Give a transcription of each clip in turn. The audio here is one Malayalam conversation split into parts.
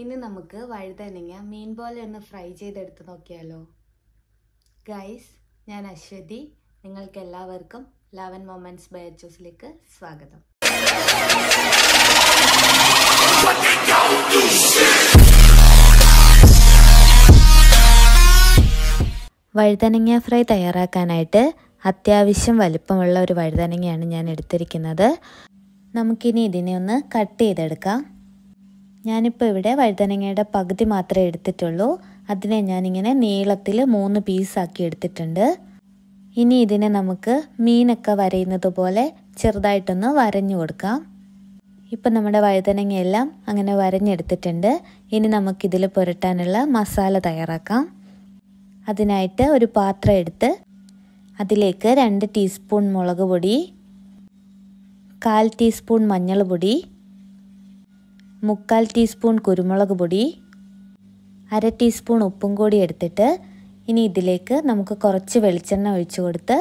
ഇനി നമുക്ക് വഴുതനങ്ങ മീൻ പോലെ ഒന്ന് ഫ്രൈ ചെയ്തെടുത്ത് നോക്കിയാലോ ഗൈസ് ഞാൻ അശ്വതി നിങ്ങൾക്ക് എല്ലാവർക്കും ലവൻ മൊമെൻറ്റ്സ് ബൈ സ്വാഗതം വഴുതനങ്ങ ഫ്രൈ തയ്യാറാക്കാനായിട്ട് അത്യാവശ്യം വലുപ്പമുള്ള ഒരു വഴുതനങ്ങയാണ് ഞാൻ എടുത്തിരിക്കുന്നത് നമുക്കിനി ഇതിനെ ഒന്ന് കട്ട് ചെയ്തെടുക്കാം ഞാനിപ്പോൾ ഇവിടെ വഴുതനങ്ങയുടെ പകുതി മാത്രമേ എടുത്തിട്ടുള്ളൂ അതിനെ ഞാനിങ്ങനെ നീളത്തിൽ മൂന്ന് പീസാക്കി എടുത്തിട്ടുണ്ട് ഇനി ഇതിനെ നമുക്ക് മീനൊക്കെ വരയുന്നത് പോലെ ചെറുതായിട്ടൊന്ന് വരഞ്ഞു കൊടുക്കാം ഇപ്പം നമ്മുടെ വഴുതനങ്ങയെല്ലാം അങ്ങനെ വരഞ്ഞെടുത്തിട്ടുണ്ട് ഇനി നമുക്കിതിൽ പുരട്ടാനുള്ള മസാല തയ്യാറാക്കാം അതിനായിട്ട് ഒരു പാത്രം എടുത്ത് അതിലേക്ക് രണ്ട് ടീസ്പൂൺ മുളക് പൊടി കാൽ ടീസ്പൂൺ മഞ്ഞൾ പൊടി മുക്കാൽ ടീസ്പൂൺ കുരുമുളക് പൊടി അര ടീസ്പൂൺ ഉപ്പും കൂടി എടുത്തിട്ട് ഇനി ഇതിലേക്ക് നമുക്ക് കുറച്ച് വെളിച്ചെണ്ണ ഒഴിച്ചു കൊടുത്ത്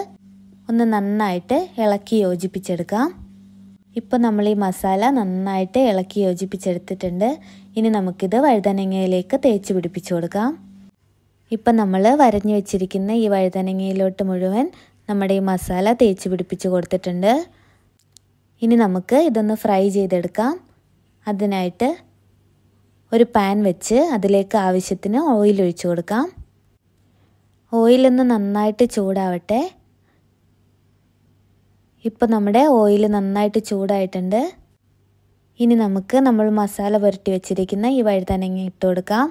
ഒന്ന് നന്നായിട്ട് ഇളക്കി യോജിപ്പിച്ചെടുക്കാം ഇപ്പോൾ നമ്മൾ ഈ മസാല നന്നായിട്ട് ഇളക്കി യോജിപ്പിച്ചെടുത്തിട്ടുണ്ട് ഇനി നമുക്കിത് വഴുതനങ്ങയിലേക്ക് തേച്ച് പിടിപ്പിച്ചു കൊടുക്കാം ഇപ്പം നമ്മൾ വരഞ്ഞു വെച്ചിരിക്കുന്ന ഈ വഴുതനങ്ങയിലോട്ട് മുഴുവൻ നമ്മുടെ ഈ മസാല തേച്ച് പിടിപ്പിച്ച് കൊടുത്തിട്ടുണ്ട് ഇനി നമുക്ക് ഇതൊന്ന് ഫ്രൈ ചെയ്തെടുക്കാം അതിനായിട്ട് ഒരു പാൻ വെച്ച് അതിലേക്ക് ആവശ്യത്തിന് ഓയിൽ ഒഴിച്ചു കൊടുക്കാം ഓയിലൊന്ന് നന്നായിട്ട് ചൂടാവട്ടെ ഇപ്പോൾ നമ്മുടെ ഓയിൽ നന്നായിട്ട് ചൂടായിട്ടുണ്ട് ഇനി നമുക്ക് നമ്മൾ മസാല പുരട്ടി വെച്ചിരിക്കുന്ന ഈ വഴുതനങ്ങ ഇട്ട് കൊടുക്കാം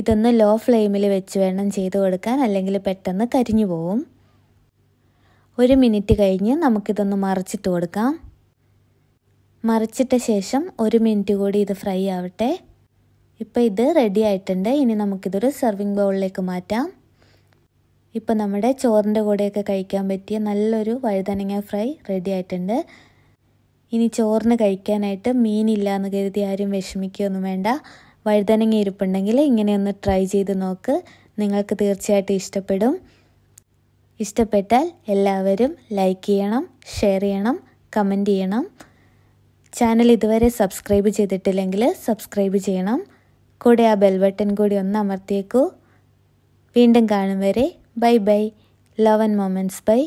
ഇതൊന്ന് ലോ ഫ്ലെയിമിൽ വെച്ച് വേണം ചെയ്ത് കൊടുക്കാൻ അല്ലെങ്കിൽ പെട്ടെന്ന് കരിഞ്ഞു പോവും ഒരു മിനിറ്റ് കഴിഞ്ഞ് നമുക്കിതൊന്ന് മറിച്ചിട്ട് കൊടുക്കാം മറിച്ചിട്ട ശേഷം ഒരു മിനിറ്റ് കൂടി ഇത് ഫ്രൈ ആവട്ടെ ഇപ്പോൾ ഇത് റെഡി ആയിട്ടുണ്ട് ഇനി നമുക്കിതൊരു സെർവിങ് ബൗളിലേക്ക് മാറ്റാം ഇപ്പോൾ നമ്മുടെ ചോറിൻ്റെ കൂടെയൊക്കെ കഴിക്കാൻ പറ്റിയ നല്ലൊരു വഴുതനങ്ങ ഫ്രൈ റെഡി ആയിട്ടുണ്ട് ഇനി ചോറിന് കഴിക്കാനായിട്ട് മീനില്ല എന്ന് കരുതി ആരും വിഷമിക്കുകയൊന്നും വേണ്ട വഴുതനങ്ങ ഇരിപ്പുണ്ടെങ്കിൽ ഇങ്ങനെയൊന്ന് ട്രൈ ചെയ്ത് നോക്ക് നിങ്ങൾക്ക് തീർച്ചയായിട്ടും ഇഷ്ടപ്പെടും ഇഷ്ടപ്പെട്ടാൽ എല്ലാവരും ലൈക്ക് ചെയ്യണം ഷെയർ ചെയ്യണം കമൻറ്റ് ചെയ്യണം ചാനൽ ഇതുവരെ സബ്സ്ക്രൈബ് ചെയ്തിട്ടില്ലെങ്കിൽ സബ്സ്ക്രൈബ് ചെയ്യണം കൂടെ ആ ബെൽ ബട്ടൺ കൂടി ഒന്ന് അമർത്തിയേക്കൂ വീണ്ടും കാണും വരെ bye bye love and moments by